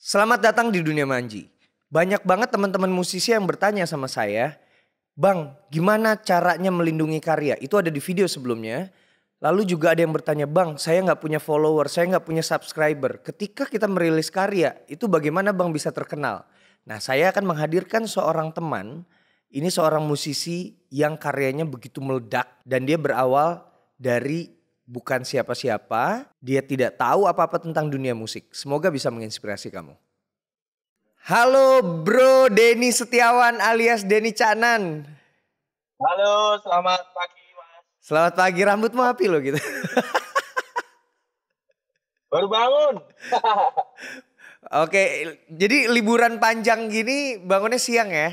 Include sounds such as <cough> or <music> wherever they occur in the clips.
Selamat datang di dunia manji. Banyak banget teman-teman musisi yang bertanya sama saya, Bang, gimana caranya melindungi karya? Itu ada di video sebelumnya. Lalu juga ada yang bertanya, Bang, saya nggak punya follower, saya nggak punya subscriber. Ketika kita merilis karya, itu bagaimana Bang bisa terkenal? Nah, saya akan menghadirkan seorang teman, ini seorang musisi yang karyanya begitu meledak dan dia berawal dari bukan siapa-siapa, dia tidak tahu apa-apa tentang dunia musik. Semoga bisa menginspirasi kamu. Halo bro Denny Setiawan alias Denny Canan. Halo, selamat pagi mas. Selamat pagi, rambutmu api loh gitu. <laughs> Baru bangun. <laughs> Oke, jadi liburan panjang gini bangunnya siang ya?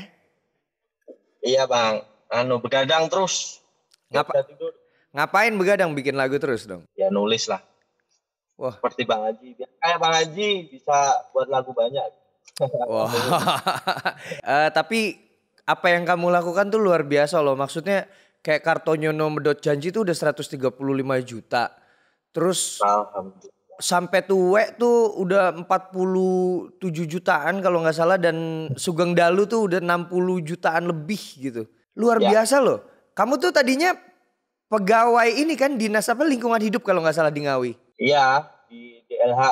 Iya bang, anu begadang terus. Ngapa? Tidur. Ngapain begadang bikin lagu terus dong? Ya nulis lah. Wah. Seperti Bang Haji. Kayak eh, Bang Haji bisa buat lagu banyak. Wah. uh, <laughs> <laughs> tapi apa yang kamu lakukan tuh luar biasa loh. Maksudnya kayak Kartonyo Medot Janji tuh udah 135 juta. Terus sampai tuwek tuh udah 47 jutaan kalau nggak salah dan Sugeng Dalu tuh udah 60 jutaan lebih gitu. Luar ya. biasa loh. Kamu tuh tadinya pegawai ini kan dinas apa lingkungan hidup kalau nggak salah di Ngawi. Iya, di DLH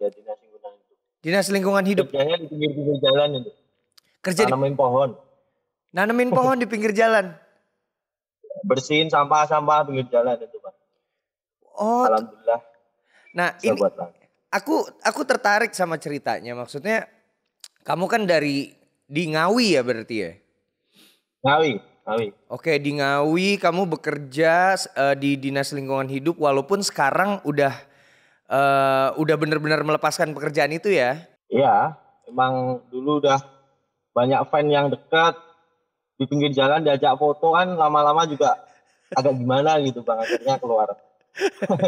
ya dinas lingkungan hidup. Dinas lingkungan hidup. Kerjanya di pinggir-pinggir jalan itu. Kerja Tanamin di... pohon. Nanemin pohon di pinggir jalan. <laughs> Bersihin sampah-sampah pinggir jalan itu, Pak. Oh. Alhamdulillah. Nah, ini buat aku aku tertarik sama ceritanya. Maksudnya kamu kan dari di Ngawi ya berarti ya? Ngawi. Ngawi. Oke, di Ngawi kamu bekerja uh, di Dinas Lingkungan Hidup walaupun sekarang udah uh, udah benar-benar melepaskan pekerjaan itu ya? Iya, emang dulu udah banyak fan yang dekat di pinggir jalan diajak foto kan lama-lama juga agak gimana gitu bang akhirnya keluar. <laughs>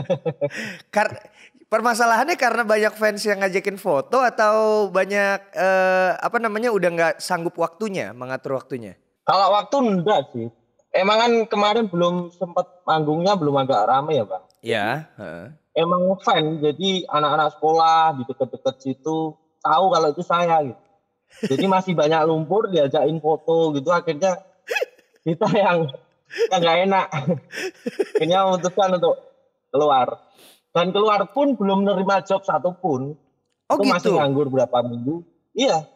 Kar permasalahannya karena banyak fans yang ngajakin foto atau banyak eh, apa namanya udah nggak sanggup waktunya mengatur waktunya kalau waktu enggak sih. Emang kan kemarin belum sempat manggungnya belum agak rame ya bang. Iya. Uh. Emang fan jadi anak-anak sekolah di deket-deket situ tahu kalau itu saya gitu. Jadi masih banyak lumpur diajakin foto gitu akhirnya kita yang nggak enak. Akhirnya memutuskan untuk keluar. Dan keluar pun belum nerima job satupun. Oh itu gitu. masih nganggur berapa minggu. Iya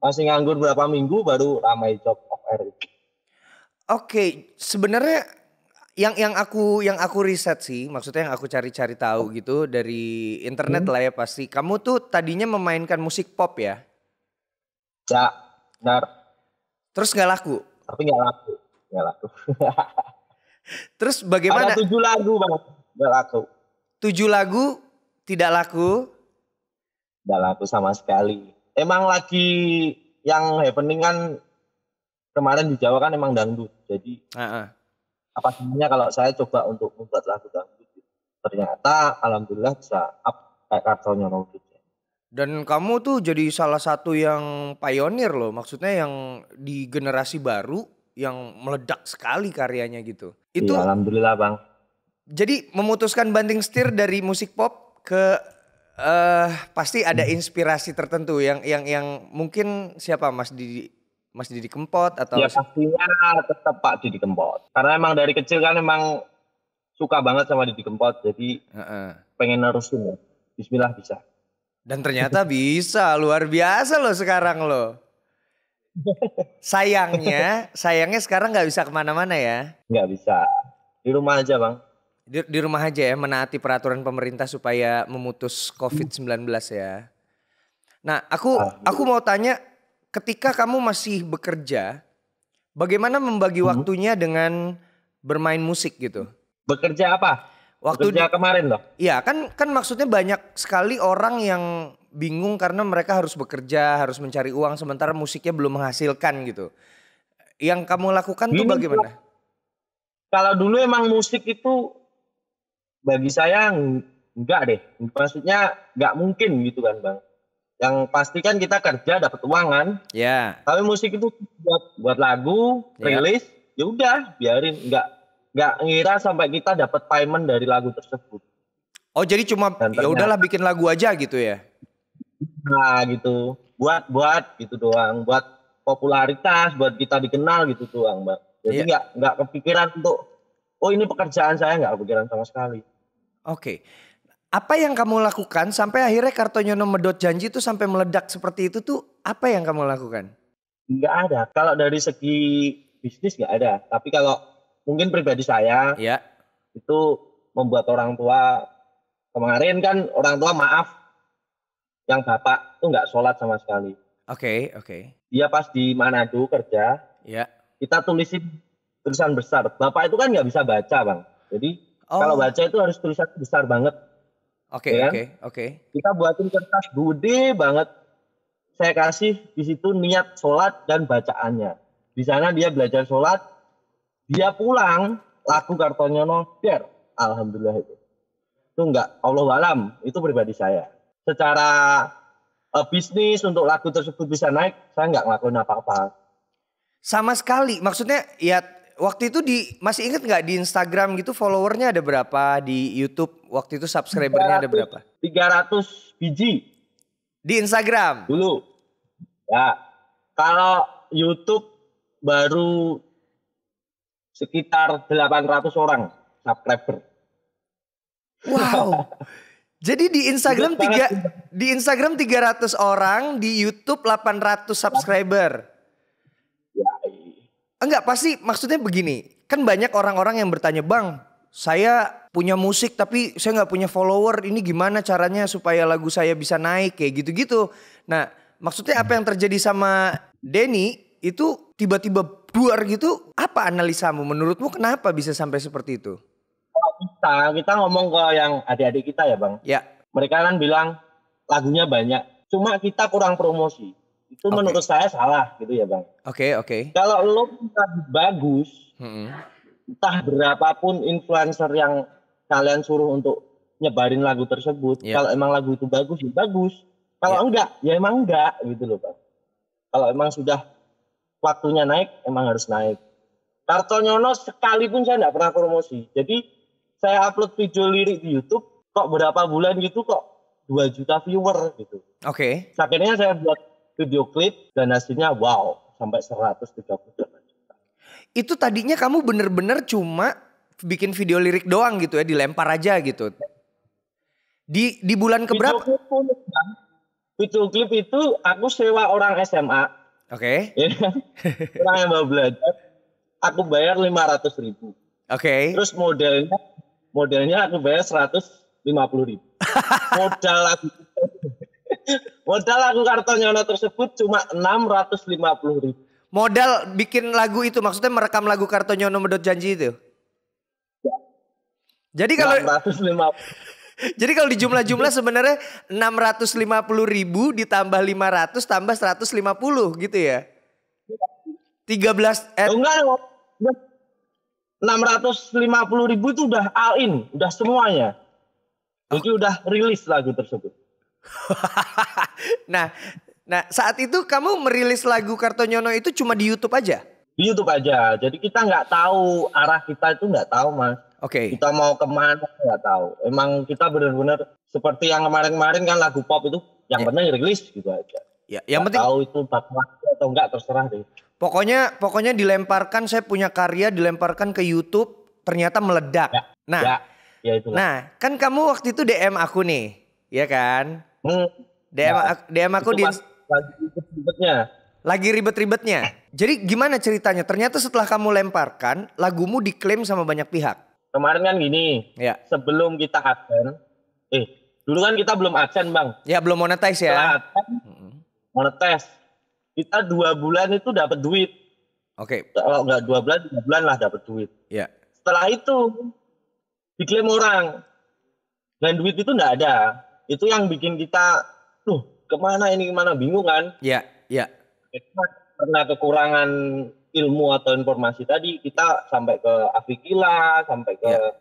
masih nganggur berapa minggu baru ramai job of air. Oke, okay. sebenarnya yang yang aku yang aku riset sih, maksudnya yang aku cari-cari tahu oh. gitu dari internet hmm. lah ya pasti. Kamu tuh tadinya memainkan musik pop ya? Ya, benar. Terus nggak laku? Tapi nggak laku, nggak laku. <laughs> Terus bagaimana? Ada tujuh lagu banget, nggak laku. Tujuh lagu tidak laku? Tidak laku sama sekali emang lagi yang happening kan kemarin di Jawa kan emang dangdut. Jadi uh-uh. apa sebenarnya kalau saya coba untuk membuat lagu dangdut, gitu? ternyata alhamdulillah bisa up kayak kartonya Nobit. Dan kamu tuh jadi salah satu yang pionir loh, maksudnya yang di generasi baru yang meledak sekali karyanya gitu. Itu ya, alhamdulillah bang. Jadi memutuskan banting setir dari musik pop ke uh, pasti ada hmm. inspirasi tertentu yang yang yang mungkin siapa Mas Didi Mas Didi Kempot atau Ya pastinya tetap Pak Didi Kempot. Karena emang dari kecil kan emang suka banget sama Didi Kempot jadi uh -uh. pengen nerusin ya. Bismillah bisa. Dan ternyata bisa, luar biasa loh sekarang loh. Sayangnya, sayangnya sekarang nggak bisa kemana-mana ya? Nggak bisa, di rumah aja bang. Di, di rumah aja ya, menaati peraturan pemerintah supaya memutus COVID-19 ya. Nah, aku ah. aku mau tanya ketika kamu masih bekerja, bagaimana membagi hmm. waktunya dengan bermain musik gitu? Bekerja apa? Waktu bekerja kemarin loh. Iya, kan kan maksudnya banyak sekali orang yang bingung karena mereka harus bekerja, harus mencari uang sementara musiknya belum menghasilkan gitu. Yang kamu lakukan Gini, tuh bagaimana? Kalau dulu emang musik itu bagi saya enggak deh. Maksudnya enggak mungkin gitu kan, Bang. Yang pasti kan kita kerja dapat uang kan. Iya. Yeah. Tapi musik itu buat buat lagu, yeah. rilis, ya udah, biarin enggak enggak ngira sampai kita dapat payment dari lagu tersebut. Oh, jadi cuma ya udahlah bikin lagu aja gitu ya. Nah, gitu. Buat buat gitu doang, buat popularitas, buat kita dikenal gitu doang, Mbak. Jadi enggak ya. yeah. enggak kepikiran untuk oh ini pekerjaan saya nggak kepikiran sama sekali. Oke. Apa yang kamu lakukan sampai akhirnya Kartonyono medot janji itu sampai meledak seperti itu tuh apa yang kamu lakukan? Enggak ada. Kalau dari segi bisnis enggak ada. Tapi kalau mungkin pribadi saya ya. itu membuat orang tua kemarin kan orang tua maaf yang bapak tuh nggak sholat sama sekali. Oke, okay, oke. Okay. Dia pas di Manado kerja. Ya. Kita tulisin tulisan besar. Bapak itu kan nggak bisa baca, Bang. Jadi Oh. Kalau baca itu harus tulisan besar banget. Oke, okay, ya? Kan? oke, okay, oke. Okay. Kita buatin kertas gede banget. Saya kasih di situ niat sholat dan bacaannya. Di sana dia belajar sholat, dia pulang, laku kartonnya biar. Alhamdulillah itu. Itu enggak, Allah alam, itu pribadi saya. Secara uh, bisnis untuk laku tersebut bisa naik, saya enggak ngelakuin apa-apa. Sama sekali, maksudnya ya Waktu itu di masih inget nggak di Instagram gitu followernya ada berapa di YouTube waktu itu subscribernya 300, ada berapa? 300 biji di Instagram dulu. Ya kalau YouTube baru sekitar 800 orang subscriber. Wow. <laughs> Jadi di Instagram tiga di Instagram 300 orang, di YouTube 800 subscriber. Enggak, pasti maksudnya begini. Kan banyak orang-orang yang bertanya, Bang, saya punya musik tapi saya nggak punya follower. Ini gimana caranya supaya lagu saya bisa naik kayak gitu-gitu. Nah, maksudnya apa yang terjadi sama Denny itu tiba-tiba buar gitu. Apa analisamu? Menurutmu kenapa bisa sampai seperti itu? kita, kita ngomong ke yang adik-adik kita ya Bang. Ya. Mereka kan bilang lagunya banyak, cuma kita kurang promosi. Itu okay. menurut saya salah gitu ya bang. Oke okay, oke. Okay. Kalau lo bagus, mm-hmm. entah berapapun influencer yang kalian suruh untuk nyebarin lagu tersebut, yeah. kalau emang lagu itu bagus, ya bagus. Kalau yeah. enggak, ya emang enggak gitu loh bang. Kalau emang sudah waktunya naik, emang harus naik. Kartonyono sekalipun saya enggak pernah promosi. Jadi saya upload video lirik di YouTube, kok berapa bulan gitu kok 2 juta viewer gitu. Oke. Okay. Akhirnya saya buat Video klip dan hasilnya wow sampai 138 juta. Itu tadinya kamu bener-bener cuma bikin video lirik doang gitu ya, dilempar aja gitu. Di di bulan keberapa? Video klip, video klip itu aku sewa orang SMA. Oke. Okay. Iya. orang yang mau belajar, aku bayar 500 ribu. Oke. Okay. Terus modelnya, modelnya aku bayar 150 ribu. <laughs> Modal aku Modal lagu kartonyono tersebut cuma 650 ribu. Modal bikin lagu itu maksudnya merekam lagu kartonyono medot janji itu? Ya. Jadi kalau 650. <laughs> Jadi kalau dijumlah-jumlah sebenarnya 650 ribu ditambah 500 tambah 150 gitu ya? 13 eh. Enggak, 650 ribu itu udah all in, udah semuanya. Jadi oh. udah rilis lagu tersebut. <laughs> nah, nah saat itu kamu merilis lagu Kartonyono itu cuma di YouTube aja? Di YouTube aja. Jadi kita nggak tahu arah kita itu nggak tahu mas. Oke. Okay. Kita mau kemana nggak tahu. Emang kita benar-benar seperti yang kemarin-kemarin kan lagu pop itu yang ya. penting rilis gitu aja. Ya, yang gak penting tahu itu bakal atau enggak terserah deh. Pokoknya pokoknya dilemparkan saya punya karya dilemparkan ke YouTube ternyata meledak. Ya. Nah, ya. Ya, nah kan kamu waktu itu DM aku nih, ya kan? DM hmm. DM nah, aku di lagi ribet-ribetnya. Lagi ribet-ribetnya. Eh. Jadi gimana ceritanya? Ternyata setelah kamu lemparkan, lagumu diklaim sama banyak pihak. Kemarin kan gini, ya. sebelum kita absen, eh dulu kan kita belum absen bang. Ya belum monetize ya. Setelah advent, hmm. monetize. Kita dua bulan itu dapat duit. Oke. Okay. Kalau nggak dua bulan, dua bulan lah dapat duit. Ya. Setelah itu diklaim orang dan duit itu nggak ada itu yang bikin kita tuh kemana ini kemana bingung kan ya ya karena kekurangan ilmu atau informasi tadi kita sampai ke Afrika, sampai ke ya.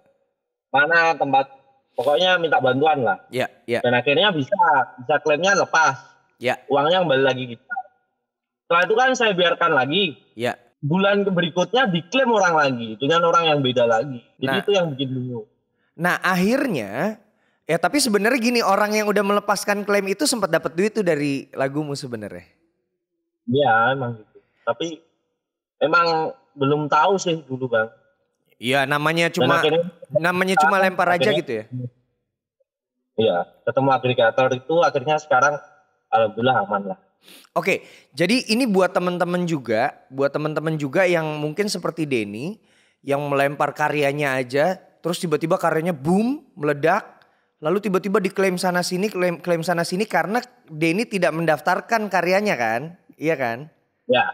mana tempat pokoknya minta bantuan lah ya ya dan akhirnya bisa bisa klaimnya lepas ya uangnya kembali lagi kita setelah itu kan saya biarkan lagi ya bulan berikutnya diklaim orang lagi dengan orang yang beda lagi jadi nah, itu yang bikin bingung nah akhirnya Ya tapi sebenarnya gini orang yang udah melepaskan klaim itu sempat dapat duit tuh dari lagumu sebenarnya. Iya emang gitu. Tapi emang belum tahu sih dulu bang. Iya namanya cuma akhirnya, namanya cuma lempar akhirnya, aja gitu ya. Iya ketemu agregator itu akhirnya sekarang alhamdulillah aman lah. Oke, jadi ini buat teman-teman juga, buat teman-teman juga yang mungkin seperti Denny yang melempar karyanya aja, terus tiba-tiba karyanya boom, meledak, Lalu tiba-tiba diklaim sana sini, klaim klaim sana sini karena Denny tidak mendaftarkan karyanya kan? Iya kan? Ya,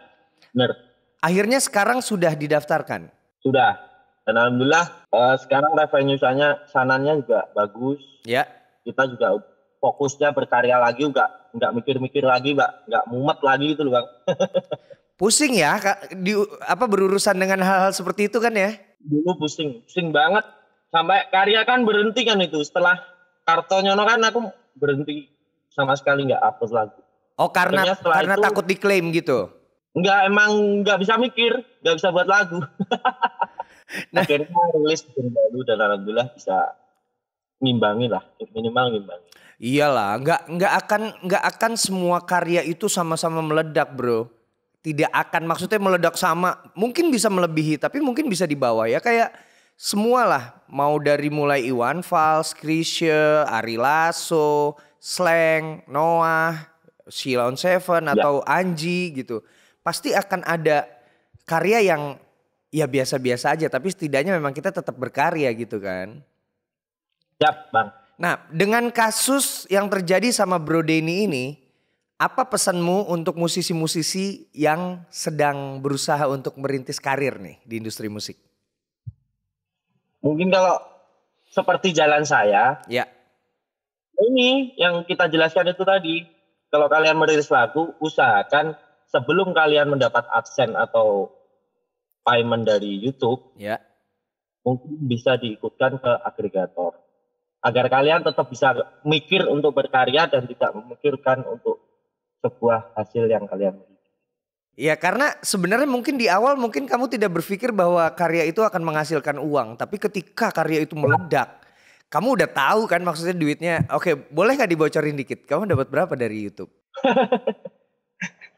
benar. Akhirnya sekarang sudah didaftarkan. Sudah. Dan alhamdulillah uh, sekarang revenue sana sananya juga bagus. Ya. Kita juga fokusnya berkarya lagi juga nggak mikir-mikir lagi, Mbak. Nggak mumet lagi itu loh, Bang. <laughs> pusing ya di apa berurusan dengan hal-hal seperti itu kan ya? Dulu pusing, pusing banget sampai karya kan berhenti kan itu setelah Kartonyono kan aku berhenti sama sekali nggak upload lagi. Oh karena karena itu, takut diklaim gitu? Nggak emang nggak bisa mikir, nggak bisa buat lagu. <laughs> nah. Akhirnya rilis baru dan alhamdulillah bisa ngimbangi lah minimal ngimbangi. Iyalah, nggak nggak akan nggak akan semua karya itu sama-sama meledak bro. Tidak akan maksudnya meledak sama, mungkin bisa melebihi tapi mungkin bisa dibawa ya kayak semualah mau dari mulai Iwan Fals, Krisye, Ari Lasso, Slang, Noah, Silon Seven ya. atau Anji gitu. Pasti akan ada karya yang ya biasa-biasa aja tapi setidaknya memang kita tetap berkarya gitu kan. Ya, Bang. Nah, dengan kasus yang terjadi sama Bro Denny ini, apa pesanmu untuk musisi-musisi yang sedang berusaha untuk merintis karir nih di industri musik? mungkin kalau seperti jalan saya, ya. ini yang kita jelaskan itu tadi. Kalau kalian merilis lagu, usahakan sebelum kalian mendapat aksen atau payment dari YouTube, ya. mungkin bisa diikutkan ke agregator agar kalian tetap bisa mikir untuk berkarya dan tidak memikirkan untuk sebuah hasil yang kalian miliki. Ya karena sebenarnya mungkin di awal mungkin kamu tidak berpikir bahwa karya itu akan menghasilkan uang, tapi ketika karya itu meledak, kamu udah tahu kan maksudnya duitnya. Oke, boleh gak dibocorin dikit? Kamu dapat berapa dari YouTube?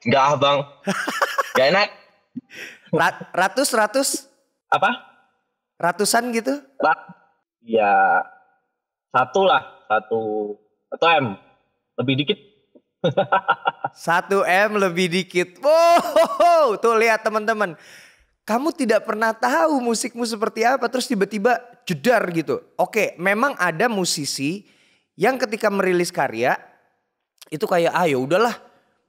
Enggak <laughs> ah, bang, gak enak. ratus ratus apa? Ratusan gitu? ya satu lah, satu atau m lebih dikit <laughs> satu M lebih dikit. Wow, tuh lihat teman-teman. Kamu tidak pernah tahu musikmu seperti apa terus tiba-tiba jedar gitu. Oke, memang ada musisi yang ketika merilis karya itu kayak ah ya udahlah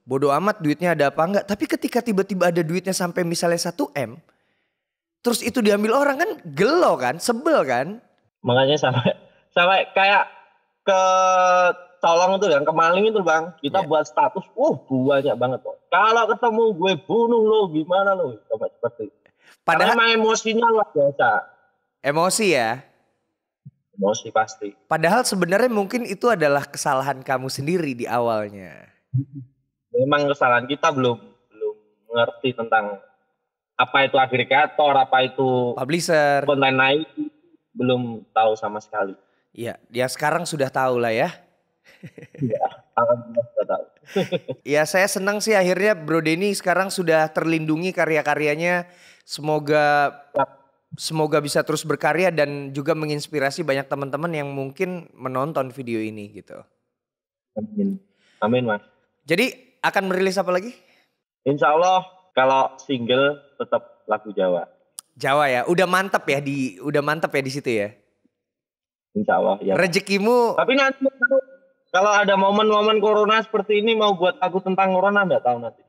bodo amat duitnya ada apa enggak. Tapi ketika tiba-tiba ada duitnya sampai misalnya satu M terus itu diambil orang kan gelo kan, sebel kan. Makanya sampai sampai kayak ke colong itu yang kemaling itu bang kita yeah. buat status uh banyak banget kok kalau ketemu gue bunuh lo gimana lo coba seperti padahal Karena emosinya luar biasa emosi ya emosi pasti padahal sebenarnya mungkin itu adalah kesalahan kamu sendiri di awalnya memang kesalahan kita belum belum mengerti tentang apa itu agregator apa itu publisher konten naik belum tahu sama sekali ya ya sekarang sudah tahu lah ya. Ya, alhamdulillah tahu. <laughs> ya saya senang sih akhirnya Bro Denny sekarang sudah terlindungi karya-karyanya. Semoga semoga bisa terus berkarya dan juga menginspirasi banyak teman-teman yang mungkin menonton video ini gitu. Amin. Amin mas. Jadi akan merilis apa lagi? Insya Allah kalau single tetap lagu Jawa. Jawa ya, udah mantap ya di, udah mantep ya di situ ya. Insya Allah ya. Rezekimu. Tapi nanti kalau ada momen-momen corona seperti ini mau buat aku tentang corona enggak tahu nanti.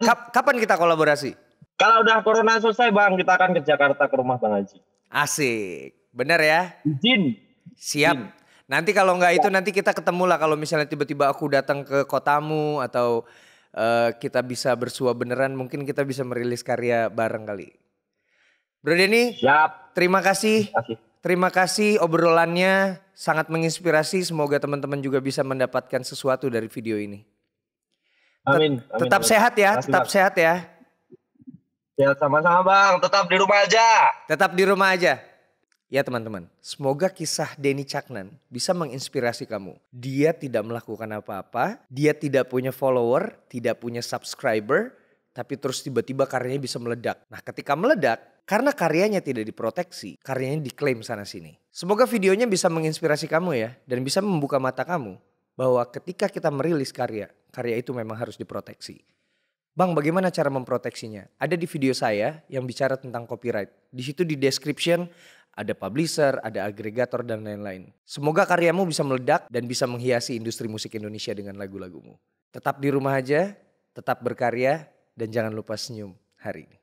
<laughs> Kapan kita kolaborasi? Kalau udah corona selesai bang, kita akan ke Jakarta ke rumah bang Haji. Asik, benar ya? Izin. Siap. Jin. Nanti kalau enggak itu ya. nanti kita ketemu lah kalau misalnya tiba-tiba aku datang ke kotamu atau uh, kita bisa bersua beneran, mungkin kita bisa merilis karya bareng kali. Bro Denny, Siap. terima kasih. Terima kasih. Terima kasih obrolannya sangat menginspirasi. Semoga teman-teman juga bisa mendapatkan sesuatu dari video ini. Amin. amin tetap amin. sehat ya, tetap bang. sehat ya. Ya sama-sama bang, tetap di rumah aja. Tetap di rumah aja. Ya teman-teman, semoga kisah Denny Caknan bisa menginspirasi kamu. Dia tidak melakukan apa-apa, dia tidak punya follower, tidak punya subscriber, tapi terus tiba-tiba karyanya bisa meledak. Nah ketika meledak, karena karyanya tidak diproteksi, karyanya diklaim sana-sini. Semoga videonya bisa menginspirasi kamu ya, dan bisa membuka mata kamu bahwa ketika kita merilis karya, karya itu memang harus diproteksi. Bang, bagaimana cara memproteksinya? Ada di video saya yang bicara tentang copyright. Di situ di description ada publisher, ada agregator, dan lain-lain. Semoga karyamu bisa meledak dan bisa menghiasi industri musik Indonesia dengan lagu-lagumu. Tetap di rumah aja, tetap berkarya, dan jangan lupa senyum hari ini.